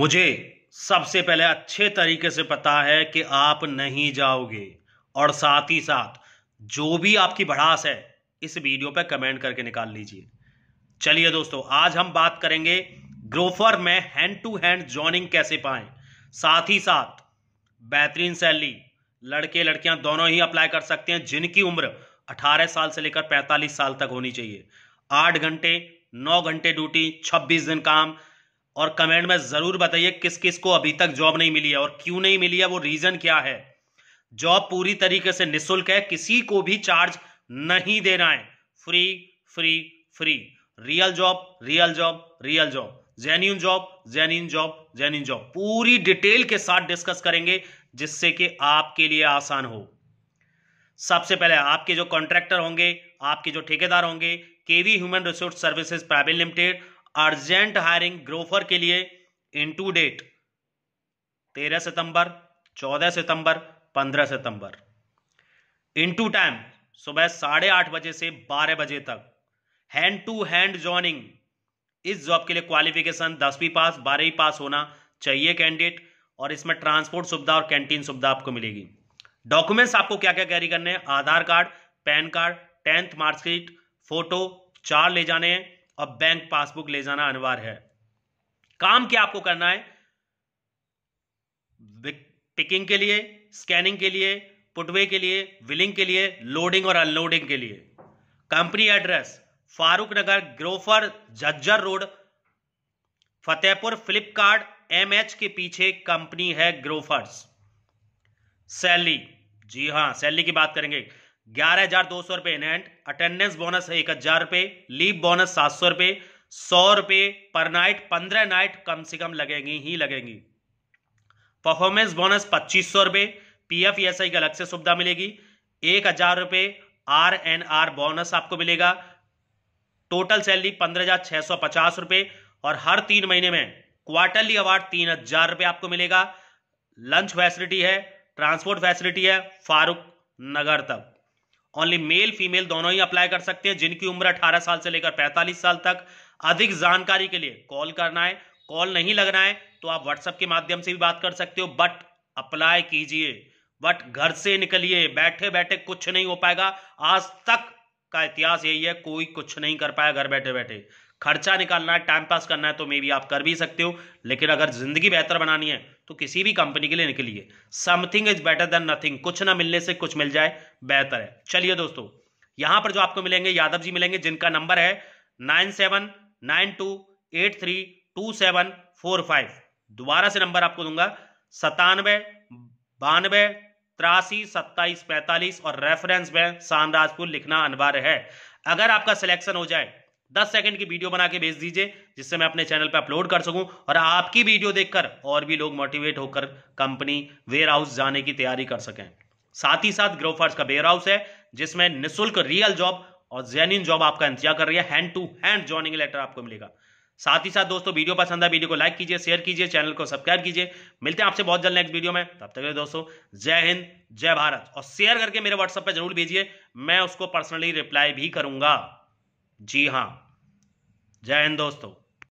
मुझे सबसे पहले अच्छे तरीके से पता है कि आप नहीं जाओगे और साथ ही साथ जो भी आपकी भड़ास है इस वीडियो पर कमेंट करके निकाल लीजिए चलिए दोस्तों आज हम बात करेंगे ग्रोफर में हैंड टू हैंड जॉइनिंग कैसे पाएं साथ ही साथ बेहतरीन सैलरी लड़के लड़कियां दोनों ही अप्लाई कर सकते हैं जिनकी उम्र 18 साल से लेकर 45 साल तक होनी चाहिए आठ घंटे नौ घंटे ड्यूटी छब्बीस दिन काम और कमेंट में ज़रूर बताइए किस किस को अभी तक जॉब नहीं मिली है और क्यों नहीं मिली है वो रीज़न क्या है जॉब पूरी तरीके से निःशुल्क है किसी को भी चार्ज नहीं देना है free free free real job real job real job genuine job genuine job genuine job पूरी डिटेल के साथ डिस्कस करेंगे जिससे कि आपके लिए आसान हो सबसे पहले आपके जो कॉन्ट्रैक्टर होंगे आपके जो ठेकेदार होंगे KV human resource services private limited urgent hiring Grofer के लिए इन टू डेट तेरह सितंबर चौदह सितंबर पंद्रह सितंबर इन टू टाइम सुबह साढ़े आठ बजे से बारह बजे तक हैंड टू हैंड ज्वाइनिंग इस जॉब के लिए क्वालिफिकेशन दसवीं पास बारहवीं पास होना चाहिए कैंडिडेट और इसमें ट्रांसपोर्ट सुविधा और कैंटीन सुविधा आपको मिलेगी डॉक्यूमेंट्स आपको क्या क्या कैरी करने हैं Aadhaar card PAN card tenth marksheet photo चार ले जाने हैं अब बैंक पासबुक ले जाना अनिवार्य है काम क्या आपको करना है पिकिंग के लिए स्कैनिंग के लिए पुटवे के लिए विलिंग के लिए लोडिंग और अनलोडिंग के लिए company address Farrukh Nagar Grofer Jhajjar road Fatehpur Flipkart MH के पीछे कंपनी है ग्रोफर्स सैली जी हां सैली की बात करेंगे ग्यारह हजार दो सौ रुपये इनहेंट अटेंडेंस बोनस है एक हजार रुपए लीव बोनस सात सौ रुपए सौ रुपए पर नाइट पंद्रह नाइट कम से कम लगेंगी ही लगेंगी परफॉर्मेंस बोनस पच्चीस सौ रुपए पी एफ एस आई की अलग से सुविधा मिलेगी एक हजार रुपए आर एन आर बोनस आपको मिलेगा टोटल सैलरी पंद्रह हजार छह सौ पचास रुपए और हर तीन महीने में क्वार्टरली अवार्ड तीन हजार रुपए आपको मिलेगा लंच फैसिलिटी है ट्रांसपोर्ट फैसिलिटी है फारूक नगर तक ओनली मेल फीमेल दोनों ही अप्लाई कर सकते हैं जिनकी उम्र 18 साल से लेकर 45 साल तक अधिक जानकारी के लिए कॉल करना है कॉल नहीं लगना है तो आप व्हाट्सएप के माध्यम से भी बात कर सकते हो बट अप्लाई कीजिए बट घर से निकलिए बैठे बैठे कुछ नहीं हो पाएगा आज तक का इतिहास यही है कोई कुछ नहीं कर पाया घर बैठे बैठे खर्चा निकालना है टाइम पास करना है तो मे बी आप कर भी सकते हो लेकिन अगर जिंदगी बेहतर बनानी है तो किसी भी कंपनी के लिए निकलिए something is better than nothing कुछ ना मिलने से कुछ मिल जाए बेहतर है चलिए दोस्तों यहां पर जो आपको मिलेंगे यादव जी मिलेंगे जिनका नंबर है nine seven nine two eight three two seven four five दोबारा से नंबर आपको दूंगा सतानवे बानवे तिरासी सत्ताईस पैंतालीस और रेफरेंस में शाहराजपुर लिखना अनिवार्य है अगर आपका सिलेक्शन हो जाए दस सेकंड की वीडियो बना के भेज दीजिए जिससे मैं अपने चैनल पर अपलोड कर सकूं और आपकी वीडियो देखकर और भी लोग मोटिवेट होकर कंपनी वेयर हाउस जाने की तैयारी कर सकें साथ ही साथ ग्रोफर्स का वेयर हाउस है जिसमें निःशुल्क रियल जॉब और जेन्यून जॉब आपका इंतजार कर रही है hand to hand joining letter आपको मिलेगा साथ ही साथ दोस्तों वीडियो पसंद है वीडियो को लाइक कीजिए शेयर कीजिए चैनल को सब्सक्राइब कीजिए मिलते हैं आपसे बहुत जल्द नेक्स्ट वीडियो में तब तक दोस्तों जय हिंद जय भारत और शेयर करके मेरे व्हाट्सएप पर जरूर भेजिए मैं उसको पर्सनली रिप्लाई भी करूंगा जी हाँ जय हिंद दोस्तों